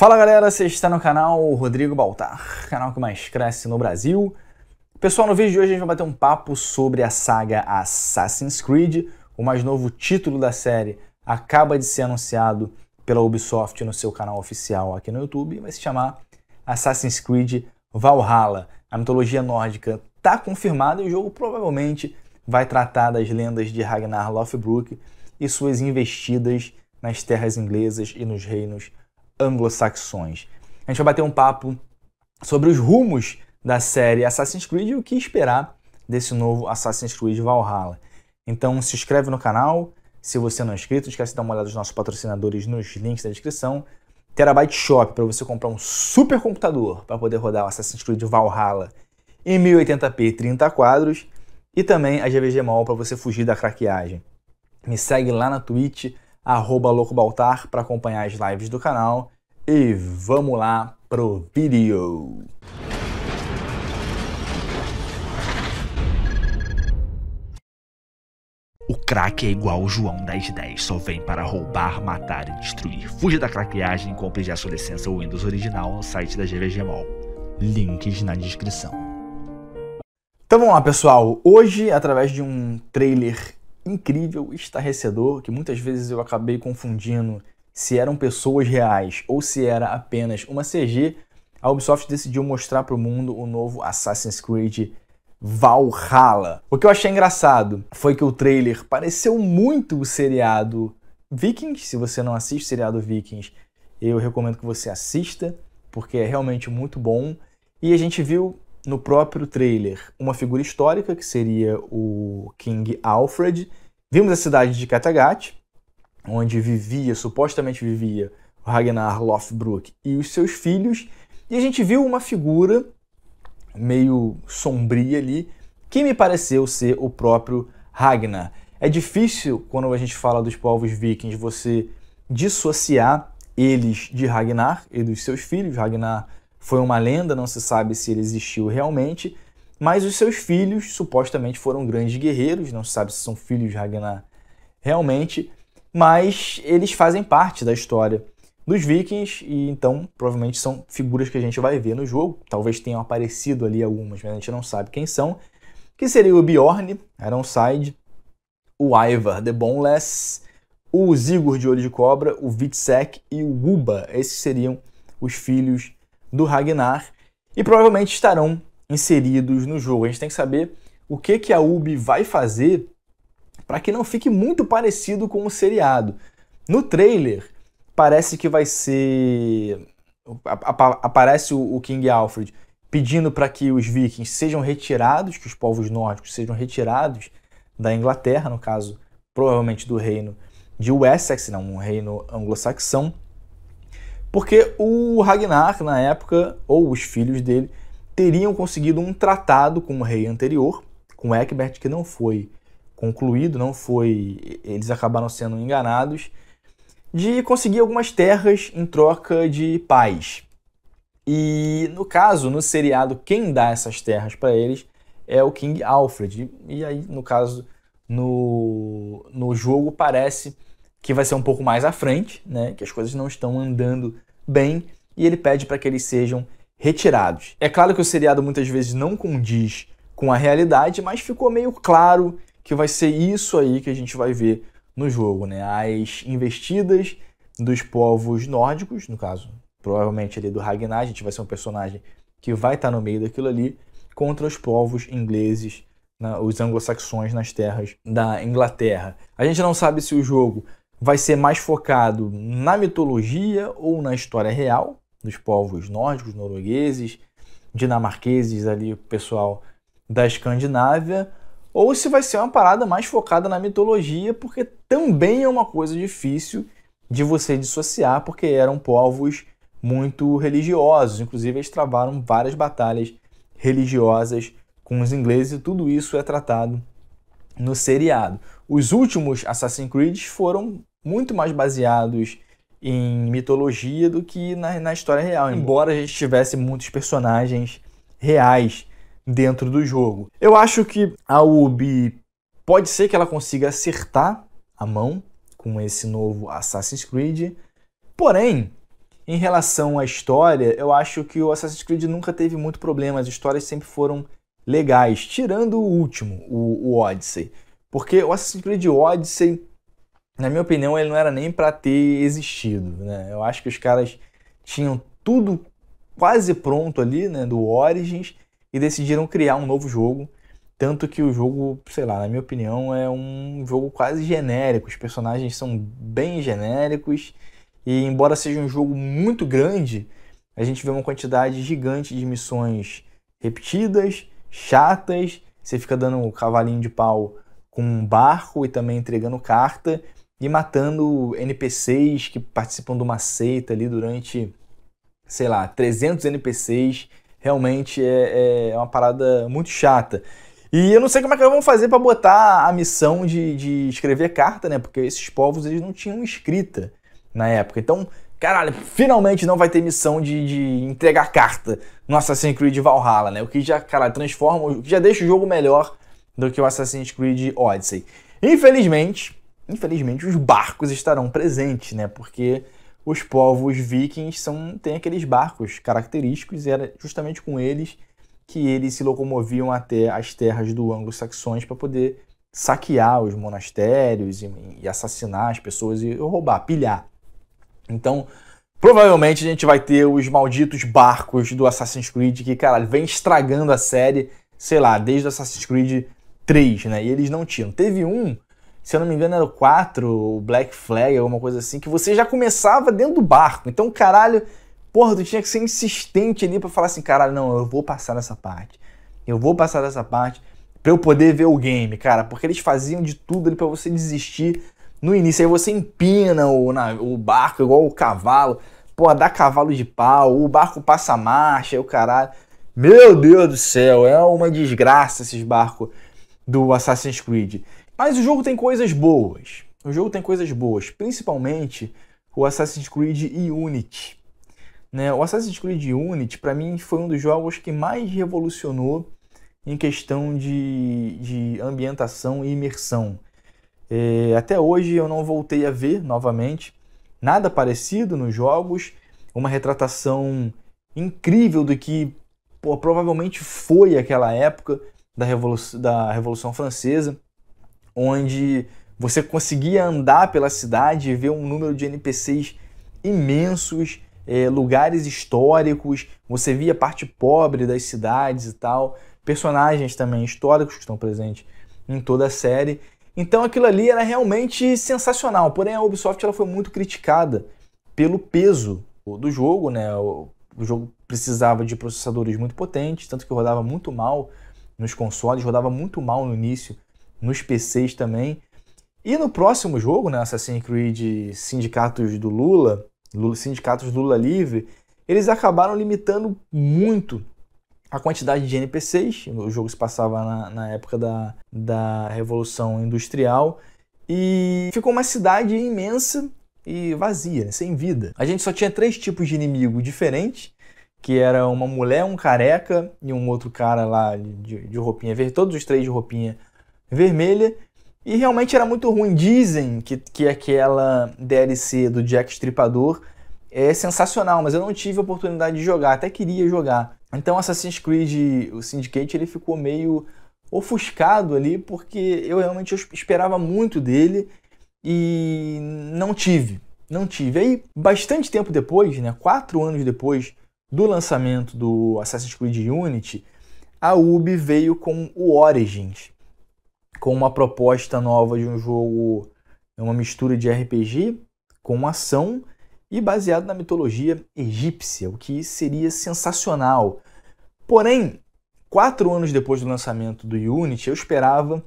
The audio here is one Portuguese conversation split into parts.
Fala galera, você está no canal Rodrigo Baltar, canal que mais cresce no Brasil. Pessoal, no vídeo de hoje a gente vai bater um papo sobre a saga Assassin's Creed, o mais novo título da série acaba de ser anunciado pela Ubisoft no seu canal oficial aqui no YouTube, vai se chamar Assassin's Creed Valhalla. A mitologia nórdica está confirmada e o jogo provavelmente vai tratar das lendas de Ragnar Lothbrok e suas investidas nas terras inglesas e nos reinos anglo-saxões. A gente vai bater um papo sobre os rumos da série Assassin's Creed e o que esperar desse novo Assassin's Creed Valhalla. Então se inscreve no canal, se você não é inscrito, não esquece de dar uma olhada nos nossos patrocinadores nos links da descrição. Terabyte Shop para você comprar um super computador para poder rodar o Assassin's Creed Valhalla em 1080p 30 quadros e também a GVG Mall para você fugir da craqueagem. Me segue lá na Twitch arroba baltar para acompanhar as lives do canal. E vamos lá pro vídeo! O craque é igual o João das 10, só vem para roubar, matar e destruir. Fuja da craqueagem e compre já sua licença Windows original no site da GVG Mall. Links na descrição. Então vamos lá, pessoal. Hoje, através de um trailer incrível, estarrecedor, que muitas vezes eu acabei confundindo se eram pessoas reais ou se era apenas uma CG, a Ubisoft decidiu mostrar para o mundo o novo Assassin's Creed Valhalla. O que eu achei engraçado foi que o trailer pareceu muito o seriado Vikings. Se você não assiste o seriado Vikings, eu recomendo que você assista, porque é realmente muito bom. E a gente viu no próprio trailer uma figura histórica, que seria o King Alfred. Vimos a cidade de Kattegat, onde vivia, supostamente vivia, Ragnar Lothbrok e os seus filhos. E a gente viu uma figura meio sombria ali, que me pareceu ser o próprio Ragnar. É difícil, quando a gente fala dos povos vikings, você dissociar eles de Ragnar e dos seus filhos. Ragnar foi uma lenda, não se sabe se ele existiu realmente, mas os seus filhos supostamente foram grandes guerreiros, não se sabe se são filhos de Ragnar realmente, mas eles fazem parte da história dos vikings e então provavelmente são figuras que a gente vai ver no jogo, talvez tenham aparecido ali algumas, mas a gente não sabe quem são, que seria o Bjorn, Ironside, o Ivar the Boneless, o Sigurd de Olho de Cobra, o Vitsek e o Uba. Esses seriam os filhos do Ragnar e provavelmente estarão inseridos no jogo. A gente tem que saber o que, que a Ubi vai fazer para que não fique muito parecido com o seriado. No trailer, parece que vai ser. Aparece o King Alfred pedindo para que os vikings sejam retirados, que os povos nórdicos sejam retirados da Inglaterra, no caso, provavelmente do reino de Wessex, não, um reino anglo-saxão. Porque o Ragnar, na época, ou os filhos dele, teriam conseguido um tratado com o rei anterior, com Ecbert, que não foi concluído, não foi. Eles acabaram sendo enganados, de conseguir algumas terras em troca de paz. E no caso, no seriado, quem dá essas terras para eles é o King Alfred. E aí, no caso, no, no jogo parece que vai ser um pouco mais à frente, né, que as coisas não estão andando bem, e ele pede para que eles sejam retirados. É claro que o seriado muitas vezes não condiz com a realidade, mas ficou meio claro que vai ser isso aí que a gente vai ver no jogo, né? As investidas dos povos nórdicos, no caso, provavelmente ali do Ragnar, a gente vai ser um personagem que vai estar tá no meio daquilo ali, contra os povos ingleses, né, os anglo-saxões nas terras da Inglaterra. A gente não sabe se o jogo vai ser mais focado na mitologia ou na história real dos povos nórdicos, noruegueses, dinamarqueses ali, o pessoal da Escandinávia, ou se vai ser uma parada mais focada na mitologia, porque também é uma coisa difícil de você dissociar, porque eram povos muito religiosos, inclusive eles travaram várias batalhas religiosas com os ingleses e tudo isso é tratado no seriado. Os últimos Assassin's Creed foram muito mais baseados em mitologia do que na, na história real, embora a gente tivesse muitos personagens reais dentro do jogo. Eu acho que a Ubi pode ser que ela consiga acertar a mão com esse novo Assassin's Creed, porém, em relação à história, eu acho que o Assassin's Creed nunca teve muito problema, as histórias sempre foram legais, tirando o último, o, o Odyssey, porque o Assassin's Creed Odyssey na minha opinião, ele não era nem para ter existido. Né? Eu acho que os caras tinham tudo quase pronto ali, né, do Origins, e decidiram criar um novo jogo. Tanto que o jogo, sei lá, na minha opinião, é um jogo quase genérico. Os personagens são bem genéricos. E embora seja um jogo muito grande, a gente vê uma quantidade gigante de missões repetidas, chatas. Você fica dando um cavalinho de pau com um barco e também entregando carta e matando NPCs que participam de uma seita ali durante, sei lá, 300 NPCs. Realmente é, é, é uma parada muito chata. E eu não sei como é que eles vão fazer para botar a missão de, de escrever carta, né? Porque esses povos eles não tinham escrita na época. Então, caralho, finalmente não vai ter missão de, de entregar carta no Assassin's Creed Valhalla, né? O que já, cara, transforma, o que já deixa o jogo melhor do que o Assassin's Creed Odyssey. Infelizmente, infelizmente, os barcos estarão presentes, né? Porque os povos vikings são, têm aqueles barcos característicos e era justamente com eles que eles se locomoviam até as terras do anglo-saxões para poder saquear os monastérios e, e assassinar as pessoas e roubar, pilhar. Então, Provavelmente a gente vai ter os malditos barcos do Assassin's Creed que, caralho, vem estragando a série, sei lá, desde o Assassin's Creed 3, né? E eles não tinham. Teve um se eu não me engano, era o 4, o Black Flag, alguma coisa assim, que você já começava dentro do barco. Então, caralho, porra, tu tinha que ser insistente ali para falar assim, caralho, não, eu vou passar nessa parte. Eu vou passar nessa parte para eu poder ver o game, cara, porque eles faziam de tudo ali para você desistir no início. Aí você empina o, na, o barco igual o cavalo, pô, dá cavalo de pau, o barco passa marcha, o caralho. Meu Deus do céu, é uma desgraça esses barcos do Assassin's Creed. Mas o jogo tem coisas boas. O jogo tem coisas boas, principalmente o Assassin's Creed Unity. Né? O Assassin's Creed Unity, para mim, foi um dos jogos que mais revolucionou em questão de, de ambientação e imersão. É, até hoje eu não voltei a ver novamente nada parecido nos jogos, uma retratação incrível do que pô, provavelmente foi aquela época da Revolução, da Revolução Francesa onde você conseguia andar pela cidade e ver um número de NPCs imensos, é, lugares históricos, você via a parte pobre das cidades e tal, personagens também históricos que estão presentes em toda a série. Então aquilo ali era realmente sensacional, porém a Ubisoft ela foi muito criticada pelo peso do jogo, né? O, o jogo precisava de processadores muito potentes, tanto que rodava muito mal nos consoles, rodava muito mal no início nos PCs também. E no próximo jogo, né, Assassin's Creed Sindicatos do Lula, Lula Sindicatos Lula Livre, eles acabaram limitando muito a quantidade de NPCs. O jogo se passava na, na época da, da Revolução Industrial. E ficou uma cidade imensa e vazia, né, sem vida. A gente só tinha três tipos de inimigo diferentes, que era uma mulher, um careca e um outro cara lá de, de roupinha verde, todos os três de roupinha vermelha. E realmente era muito ruim. Dizem que, que aquela DLC do Jack Stripador é sensacional, mas eu não tive a oportunidade de jogar, até queria jogar. Então Assassin's Creed, o Syndicate, ele ficou meio ofuscado ali, porque eu realmente esperava muito dele e não tive, não tive. Aí, bastante tempo depois, né, quatro anos depois do lançamento do Assassin's Creed Unity, a Ubi veio com o Origins, com uma proposta nova de um jogo, é uma mistura de RPG com ação e baseado na mitologia egípcia, o que seria sensacional. Porém, quatro anos depois do lançamento do Unity, eu esperava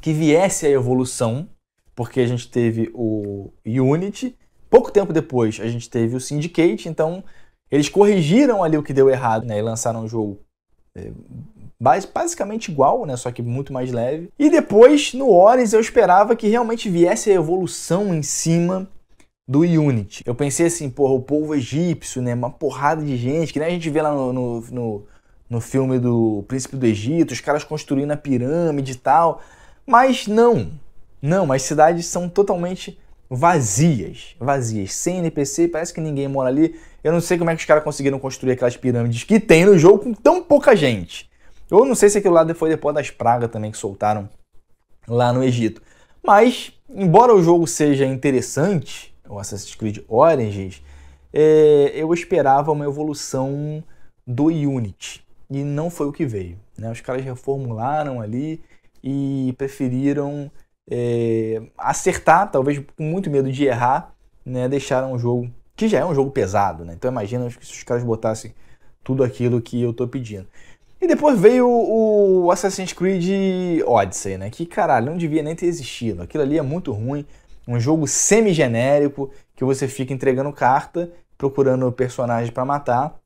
que viesse a evolução, porque a gente teve o Unity, pouco tempo depois a gente teve o Syndicate, então eles corrigiram ali o que deu errado né, e lançaram um jogo é, basicamente igual, né? Só que muito mais leve. E depois, no Orens, eu esperava que realmente viesse a evolução em cima do Unity. Eu pensei assim, porra, o povo egípcio, né? Uma porrada de gente, que nem a gente vê lá no, no, no, no filme do Príncipe do Egito, os caras construindo a pirâmide e tal. Mas não, não, as cidades são totalmente vazias, vazias, sem NPC, parece que ninguém mora ali. Eu não sei como é que os caras conseguiram construir aquelas pirâmides que tem no jogo com tão pouca gente. Eu não sei se aquilo lá foi depois das pragas também que soltaram lá no Egito. Mas, embora o jogo seja interessante, o Assassin's Creed Origins, é, eu esperava uma evolução do Unity. E não foi o que veio. Né? Os caras reformularam ali e preferiram é, acertar, talvez com muito medo de errar, né? deixaram o jogo, que já é um jogo pesado. Né? Então imagina se os caras botassem tudo aquilo que eu estou pedindo. E depois veio o Assassin's Creed Odyssey, né? Que caralho, não devia nem ter existido. Aquilo ali é muito ruim. Um jogo semi-genérico que você fica entregando carta, procurando personagem para matar.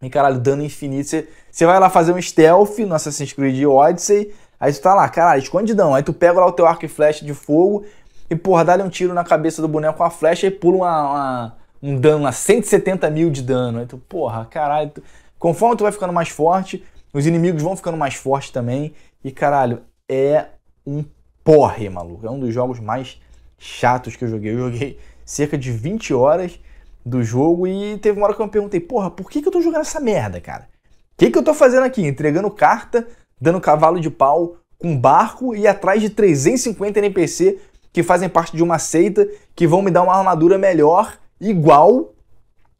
E caralho, dano infinito. Você vai lá fazer um stealth no Assassin's Creed Odyssey. Aí tu tá lá, caralho, escondidão. Aí tu pega lá o teu arco e flecha de fogo. E porra, dá-lhe um tiro na cabeça do boneco com a flecha e pula uma, uma, um dano lá, 170 mil de dano. Aí tu, porra, caralho. Tu... Conforme tu vai ficando mais forte, os inimigos vão ficando mais fortes também. E caralho, é um porre, maluco. É um dos jogos mais chatos que eu joguei. Eu joguei cerca de 20 horas do jogo e teve uma hora que eu me perguntei, porra, por que, que eu tô jogando essa merda, cara? O que, que eu tô fazendo aqui? Entregando carta, dando cavalo de pau com barco e atrás de 350 NPC que fazem parte de uma seita que vão me dar uma armadura melhor, igual,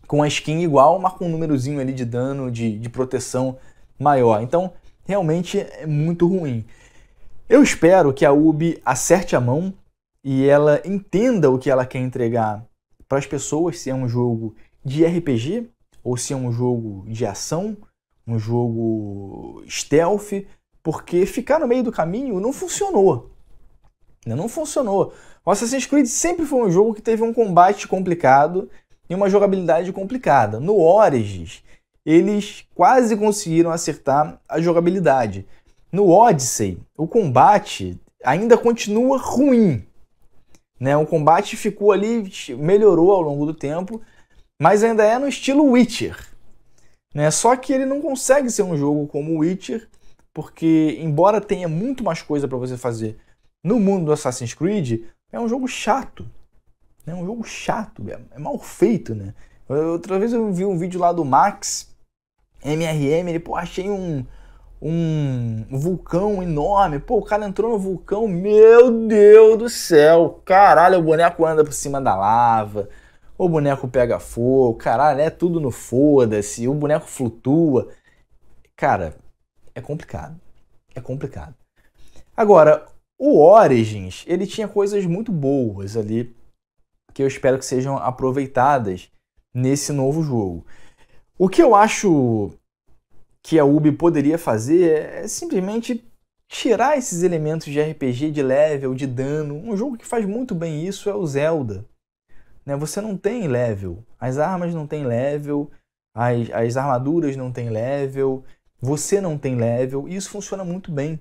com a skin igual, mas com um númerozinho ali de dano, de, de proteção maior. Então, realmente é muito ruim. Eu espero que a UB acerte a mão e ela entenda o que ela quer entregar para as pessoas, se é um jogo de RPG ou se é um jogo de ação, um jogo stealth, porque ficar no meio do caminho não funcionou. Né, não funcionou. O Assassin's Creed sempre foi um jogo que teve um combate complicado e uma jogabilidade complicada. No Origins, eles quase conseguiram acertar a jogabilidade. No Odyssey, o combate ainda continua ruim. Né? O combate ficou ali, melhorou ao longo do tempo, mas ainda é no estilo Witcher. Né? Só que ele não consegue ser um jogo como Witcher, porque embora tenha muito mais coisa para você fazer no mundo do Assassin's Creed, é um jogo chato. É um jogo chato, é mal feito, né? Outra vez eu vi um vídeo lá do Max MRM, ele, pô, achei um, um vulcão enorme. Pô, o cara entrou no vulcão, meu Deus do céu! Caralho, o boneco anda por cima da lava, o boneco pega fogo, caralho, é tudo no foda-se, o boneco flutua. Cara, é complicado. É complicado. Agora, o Origins, ele tinha coisas muito boas ali que eu espero que sejam aproveitadas nesse novo jogo. O que eu acho que a Ubi poderia fazer é, simplesmente tirar esses elementos de RPG de level, de dano. Um jogo que faz muito bem isso é o Zelda. Né? Você não tem level, as armas não tem level, as, as armaduras não tem level, você não tem level, e isso funciona muito bem.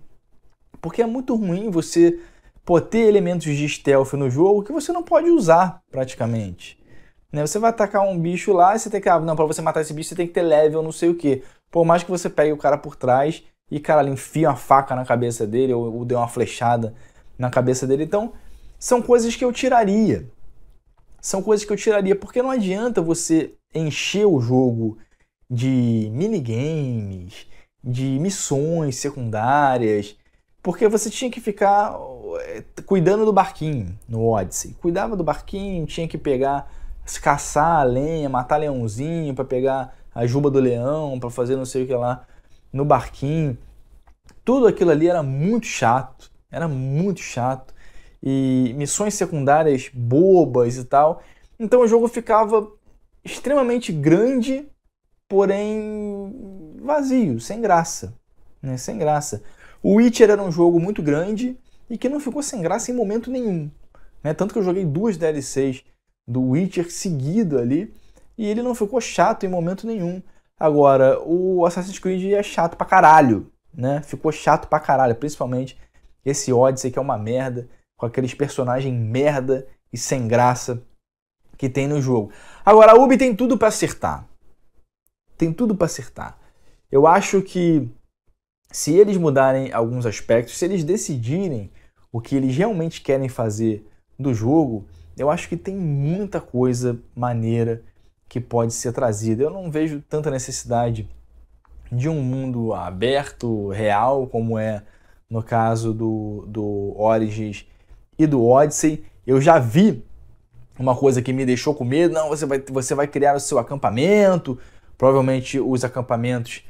Porque é muito ruim você pô, ter elementos de stealth no jogo que você não pode usar praticamente. Né? Você vai atacar um bicho lá e você tem que. Ah, não, pra você matar esse bicho você tem que ter level, não sei o quê. Por mais que você pegue o cara por trás e, cara, enfia uma faca na cabeça dele ou, ou dê uma flechada na cabeça dele. Então, são coisas que eu tiraria. São coisas que eu tiraria, porque não adianta você encher o jogo de minigames, de missões secundárias, porque você tinha que ficar eh, cuidando do barquinho no Odyssey. Cuidava do barquinho, tinha que pegar caçar a lenha, matar leãozinho para pegar a juba do leão, para fazer não sei o que lá no barquinho. Tudo aquilo ali era muito chato, era muito chato. E missões secundárias bobas e tal. Então o jogo ficava extremamente grande, porém vazio, sem graça. Né? Sem graça. O Witcher era um jogo muito grande e que não ficou sem graça em momento nenhum. Né? Tanto que eu joguei duas DLCs do Witcher seguido ali, e ele não ficou chato em momento nenhum. Agora, o Assassin's Creed é chato pra caralho, né? Ficou chato pra caralho, principalmente esse Odyssey que é uma merda, com aqueles personagens merda e sem graça que tem no jogo. Agora, a Ubi tem tudo para acertar. Tem tudo para acertar. Eu acho que se eles mudarem alguns aspectos, se eles decidirem o que eles realmente querem fazer do jogo, eu acho que tem muita coisa maneira que pode ser trazida. Eu não vejo tanta necessidade de um mundo aberto, real, como é no caso do, do Origins e do Odyssey. Eu já vi uma coisa que me deixou com medo. Não, você vai, você vai criar o seu acampamento. Provavelmente os acampamentos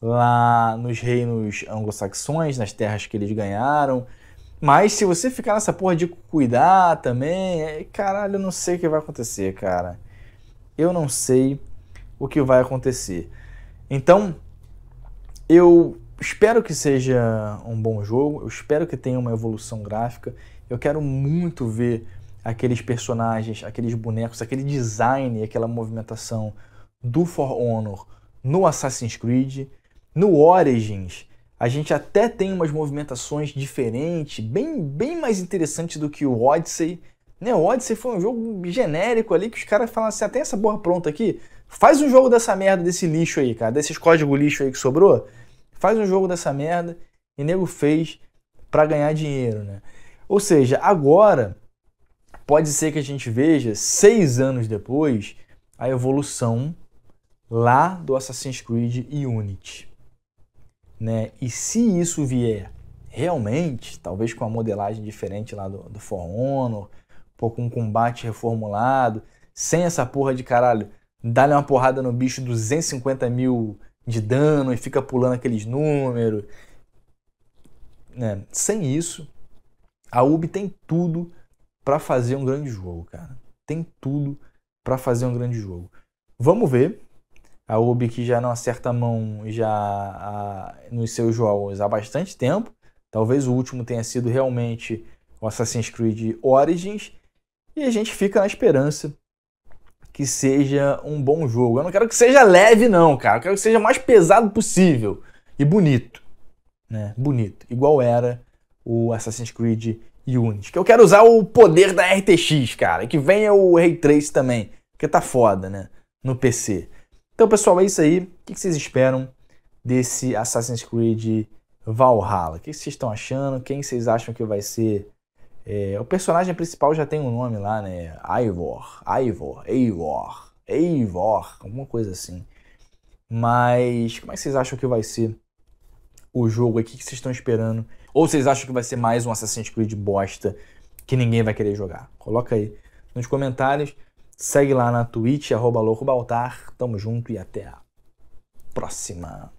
lá nos reinos anglo-saxões, nas terras que eles ganharam. Mas se você ficar nessa porra de cuidar também, é, caralho, eu não sei o que vai acontecer, cara. Eu não sei o que vai acontecer. Então, eu espero que seja um bom jogo, eu espero que tenha uma evolução gráfica. Eu quero muito ver aqueles personagens, aqueles bonecos, aquele design, aquela movimentação do For Honor no Assassin's Creed, no Origins a gente até tem umas movimentações diferentes, bem, bem mais interessantes do que o Odyssey. Né? O Odyssey foi um jogo genérico ali que os caras falaram assim: ah, tem essa borra pronta aqui? Faz um jogo dessa merda, desse lixo aí, cara, desses códigos lixo aí que sobrou. Faz um jogo dessa merda e nego fez para ganhar dinheiro, né? Ou seja, agora pode ser que a gente veja seis anos depois a evolução lá do Assassin's Creed Unity né? E se isso vier realmente, talvez com uma modelagem diferente lá do, do For Honor, pô, com um combate reformulado, sem essa porra de caralho, dá-lhe uma porrada no bicho 250 mil de dano e fica pulando aqueles números. Né? Sem isso, a Ubi tem tudo para fazer um grande jogo, cara. Tem tudo para fazer um grande jogo. Vamos ver a Ubi que já não acerta a mão já a, nos seus jogos há bastante tempo. Talvez o último tenha sido realmente o Assassin's Creed Origins. E a gente fica na esperança que seja um bom jogo. Eu não quero que seja leve, não, cara. Eu quero que seja o mais pesado possível. E bonito. Né? Bonito. Igual era o Assassin's Creed Unity. Que eu quero usar o poder da RTX, cara. e Que venha o Ray Trace também. Porque tá foda, né? No PC. Então, pessoal, é isso aí. O que vocês esperam desse Assassin's Creed Valhalla? O que vocês estão achando? Quem vocês acham que vai ser? É, o personagem principal já tem um nome lá, né? Ivor, Ivor, Eivor, Eivor, alguma coisa assim. Mas como é que vocês acham que vai ser o jogo aqui? O que vocês estão esperando? Ou vocês acham que vai ser mais um Assassin's Creed bosta que ninguém vai querer jogar? Coloca aí nos comentários. Segue lá na Twitch, arroba Louco Baltar. Tamo junto e até a próxima.